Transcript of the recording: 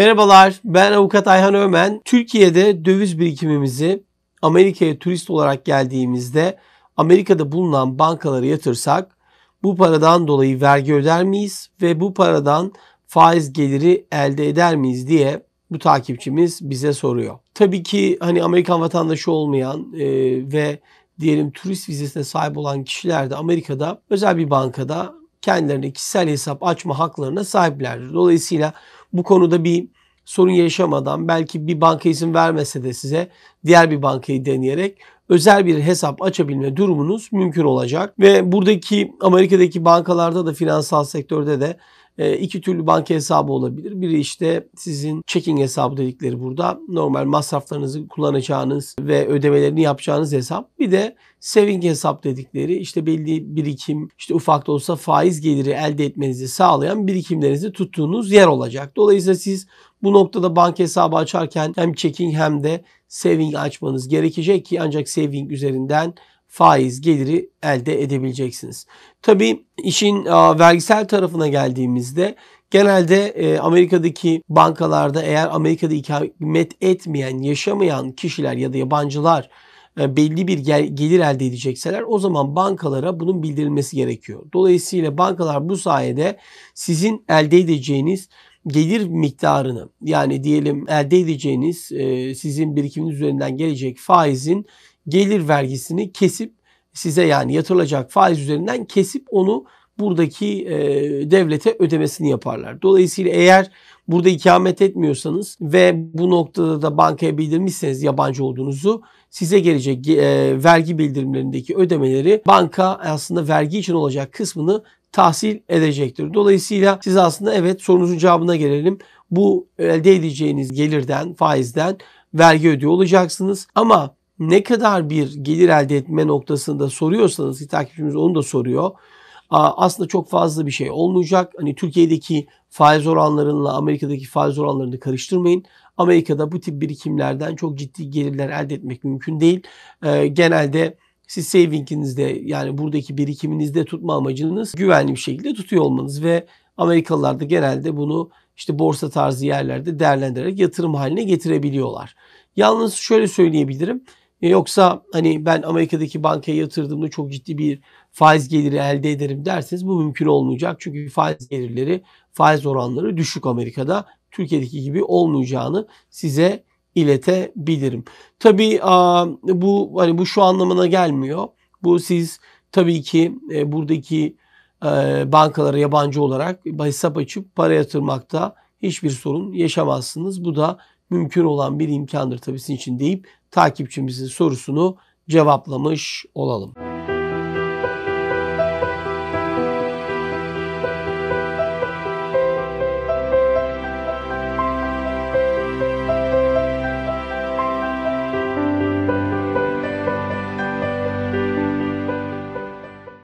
Merhabalar, ben avukat Ayhan Ömen. Türkiye'de döviz birikimimizi Amerika'ya turist olarak geldiğimizde Amerika'da bulunan bankalara yatırsak bu paradan dolayı vergi öder miyiz ve bu paradan faiz geliri elde eder miyiz diye bu takipçimiz bize soruyor. Tabii ki hani Amerikan vatandaşı olmayan e, ve diyelim turist vizesine sahip olan kişiler de Amerika'da özel bir bankada kendilerine kişisel hesap açma haklarına sahiplerdir. Dolayısıyla bu konuda bir sorun yaşamadan belki bir banka izin vermese de size diğer bir bankayı deneyerek özel bir hesap açabilme durumunuz mümkün olacak. Ve buradaki Amerika'daki bankalarda da finansal sektörde de e, iki türlü banka hesabı olabilir. Biri işte sizin checking hesabı dedikleri burada. Normal masraflarınızı kullanacağınız ve ödemelerini yapacağınız hesap. Bir de saving hesap dedikleri işte belli birikim, işte ufak da olsa faiz geliri elde etmenizi sağlayan birikimlerinizi tuttuğunuz yer olacak. Dolayısıyla siz bu noktada banka hesabı açarken hem checking hem de saving açmanız gerekecek ki ancak saving üzerinden faiz geliri elde edebileceksiniz. Tabii işin e, vergisel tarafına geldiğimizde genelde e, Amerika'daki bankalarda eğer Amerika'da ikamet etmeyen, yaşamayan kişiler ya da yabancılar e, belli bir gelir elde edecekseler o zaman bankalara bunun bildirilmesi gerekiyor. Dolayısıyla bankalar bu sayede sizin elde edeceğiniz gelir miktarını yani diyelim elde edeceğiniz sizin birikiminiz üzerinden gelecek faizin gelir vergisini kesip size yani yatırılacak faiz üzerinden kesip onu buradaki e, devlete ödemesini yaparlar. Dolayısıyla eğer burada ikamet etmiyorsanız ve bu noktada da bankaya bildirmişseniz yabancı olduğunuzu size gelecek e, vergi bildirimlerindeki ödemeleri banka aslında vergi için olacak kısmını tahsil edecektir. Dolayısıyla siz aslında evet sorunuzun cevabına gelelim. Bu elde edeceğiniz gelirden, faizden vergi ödüyor olacaksınız. Ama ne kadar bir gelir elde etme noktasında soruyorsanız ki takipçimiz onu da soruyor. Aslında çok fazla bir şey olmayacak. Hani Türkiye'deki faiz oranlarıyla Amerika'daki faiz oranlarını karıştırmayın. Amerika'da bu tip birikimlerden çok ciddi gelirler elde etmek mümkün değil. E, genelde siz savinginizde yani buradaki birikiminizde tutma amacınız güvenli bir şekilde tutuyor olmanız ve Amerikalılar da genelde bunu işte borsa tarzı yerlerde değerlendirerek yatırım haline getirebiliyorlar. Yalnız şöyle söyleyebilirim. Yoksa hani ben Amerika'daki bankaya yatırdığımda çok ciddi bir faiz geliri elde ederim derseniz bu mümkün olmayacak. Çünkü faiz gelirleri, faiz oranları düşük Amerika'da. Türkiye'deki gibi olmayacağını size iletebilirim. Tabii bu hani bu şu anlamına gelmiyor. Bu siz tabii ki e, buradaki e, bankalara yabancı olarak hesap açıp para yatırmakta hiçbir sorun yaşamazsınız. Bu da mümkün olan bir imkandır tabii sizin için deyip takipçimizin sorusunu cevaplamış olalım.